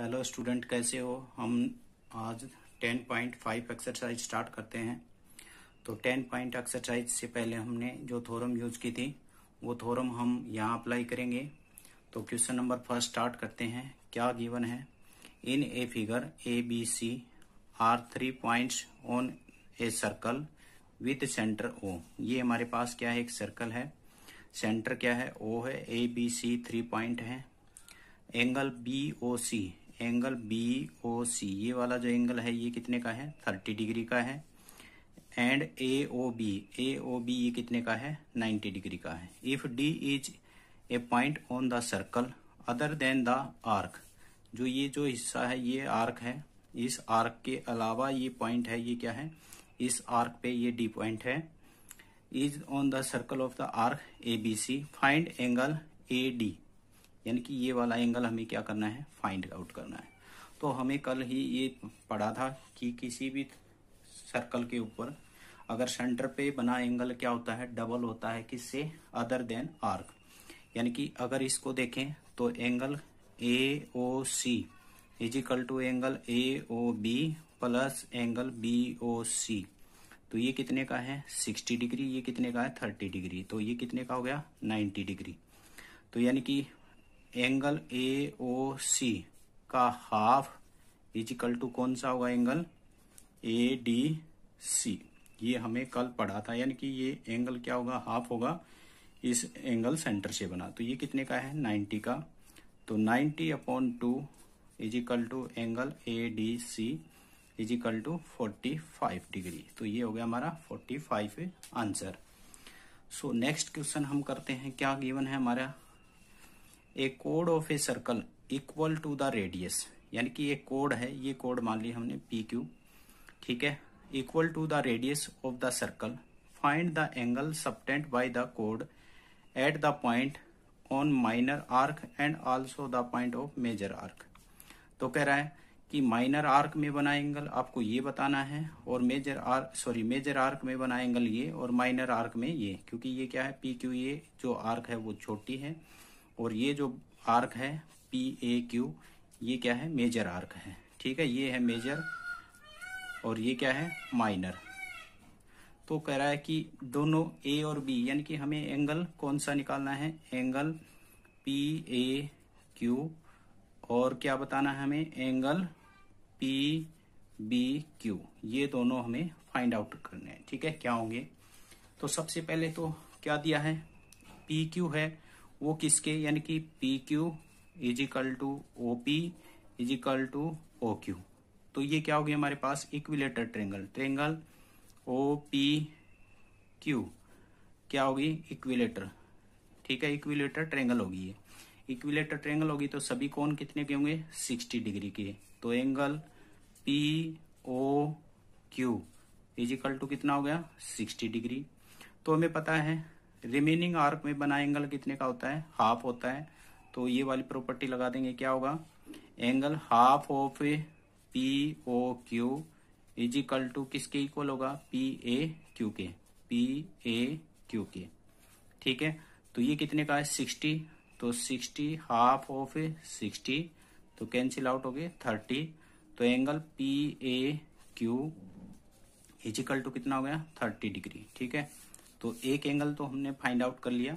hello student कैसे हो हम आज 10.5 एक्सरसाइज स्टार्ट करते हैं तो 10 पॉइंट एक्सरसाइज से पहले हमने जो थोरम यूज की थी वो थोरम हम यहाँ अप्लाई करेंगे तो क्वेश्चन नंबर फर्स्ट स्टार्ट करते हैं क्या गिवन है in a figure A B C are three point on a circle with centre O ये हमारे पास क्या है एक सर्कल है सेंटर क्या है ओ है A B C three point है angle B O C angle B O C ये वाला जो एंगल है ये कितने का है थर्टी डिग्री का है and A O B A O B ये कितने का है नाइन्टी डिग्री का है if D is a point on the circle other than the arc जो ये जो हिस्सा है ये आर्क है इस आर्क के अलावा ये पॉइंट है ये क्या है इस आर्क पे ये डी पॉइंट है is on the circle of the arc A B C find angle A D यानी कि ये वाला एंगल हमें क्या करना है फाइंड आउट करना है तो हमें कल ही ये पढ़ा था कि किसी भी सर्कल के ऊपर अगर सेंटर पे बना एंगल क्या होता है डबल होता है किससे अदर देन आर्क यानी कि अगर इसको देखें तो angle A O C is equal to angle A O B plus angle B O C तो ये कितने का है 60 डिग्री ये कितने का है 30 डिग्री तो ये कितने का हो गया 90 डिग्री तो यानी कि एंगल ए ओ सी का हाफ इजिकल टू कौन सा होगा एंगल ए डी सी ये हमें कल पढ़ा था यानी कि ये एंगल क्या होगा हाफ होगा इस एंगल सेंटर से बना तो ये कितने का है 90 का तो 90 upon two is equal to angle A D C is equal to forty five degree तो ये हो गया हमारा forty five answer so next question हम करते हैं क्या गिवन है हमारा ए कोड of a circle equal to the radius यानी कि ये कोड है ये कोड मान लिया हमने पी क्यू ठीक है equal to the radius of the circle find the angle subtended by the कोड at the point on minor arc and also the point of major arc तो कह रहा है कि माइनर आर्क में बना एंगल आपको ये बताना है और major arc sorry major arc में बना एंगल ये और माइनर आर्क में ये क्योंकि ये क्या है पी क्यू ये जो आर्क है वो छोटी है और ये जो आर्क है पी ए क्यू ये क्या है मेजर आर्क है ठीक है ये है मेजर और ये क्या है माइनर तो कह रहा है कि दोनों ए और बी यानी कि हमें एंगल कौन सा निकालना है एंगल पी ए क्यू और क्या बताना है हमें एंगल पी बी क्यू ये दोनों हमें फाइंड आउट करने हैं ठीक है क्या होंगे तो सबसे पहले तो क्या दिया है पी क्यू है वो किसके यानी कि P Q is equal to O P is equal to O Q तो ये क्या होगी हमारे पास equilateral triangle triangle O P Q क्या होगी इक्विलेटर ठीक है इक्विलेटर ट्रेंगल होगी ये इक्विलेटर ट्रेंगल होगी तो सभी कोण कितने के होंगे 60 डिग्री के तो angle P O Q is equal to कितना हो गया 60 डिग्री तो हमें पता है रिमेनिंग आर्क में बना एंगल कितने का होता है हाफ होता है तो ये वाली प्रॉपर्टी लगा देंगे क्या होगा angle half of P O Q is equal to किसके इक्वल होगा पी ए क्यू के पी ए क्यू के ठीक है तो ये कितने का है सिक्सटी तो सिक्सटी हाफ ऑफ सिक्सटी तो कैंसिल आउट हो गए थर्टी तो angle P A Q is equal to कितना हो गया थर्टी डिग्री ठीक है तो एक एंगल तो हमने फाइंड आउट कर लिया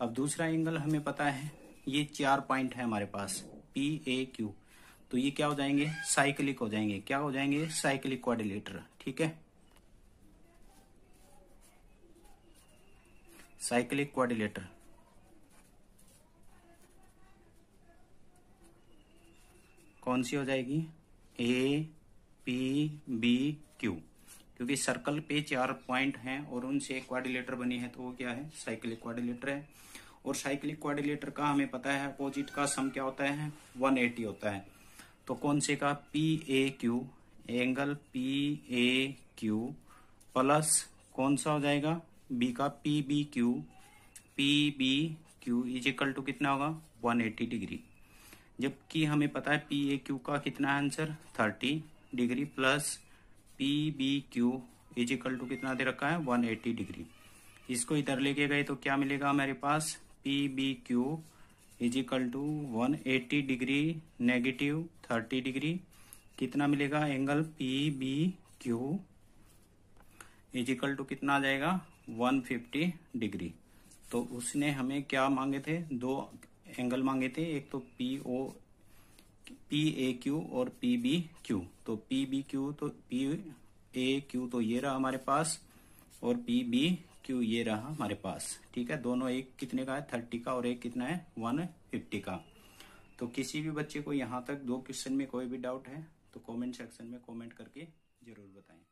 अब दूसरा एंगल हमें पता है ये चार पॉइंट है हमारे पास पी ए क्यू तो ये क्या हो जाएंगे साइक्लिक हो जाएंगे क्या हो जाएंगे साइक्लिक क्वारिलेटर ठीक है साइक्लिक क्वारिलेटर कौन सी हो जाएगी ए पी बी क्यू क्योंकि सर्कल पे चार पॉइंट हैं और उनसे एक क्वारिलेटर बनी है तो वो क्या है साइकिल क्वारिलेटर है और साइक्लिक क्वारिलेटर का हमें पता है अपोजिट का सम क्या होता है 180 होता है तो कौन से का P A Q angle P A Q plus कौन सा हो जाएगा बी का P B Q P B Q is equal to कितना होगा 180 डिग्री जबकि हमें पता है पी ए क्यू का कितना answer 30 degree plus P B Q is equal to कितना दे रखा है 180 डिग्री इसको इधर लेके गए तो क्या मिलेगा हमारे पास P B Q is equal to one degree negative thirty degree कितना मिलेगा angle P B Q is equal to कितना आ जाएगा 150 डिग्री तो उसने हमें क्या मांगे थे दो एंगल मांगे थे एक तो P O P A Q और पी बी क्यू तो पी बी क्यू तो पी ए क्यू तो ये रहा हमारे पास और पी बी क्यू ये रहा हमारे पास ठीक है दोनों एक कितने का है थर्टी का और एक कितना है वन फिफ्टी का तो किसी भी बच्चे को यहाँ तक दो क्वेश्चन में कोई भी डाउट है तो कमेंट सेक्शन में कमेंट करके जरूर बताएं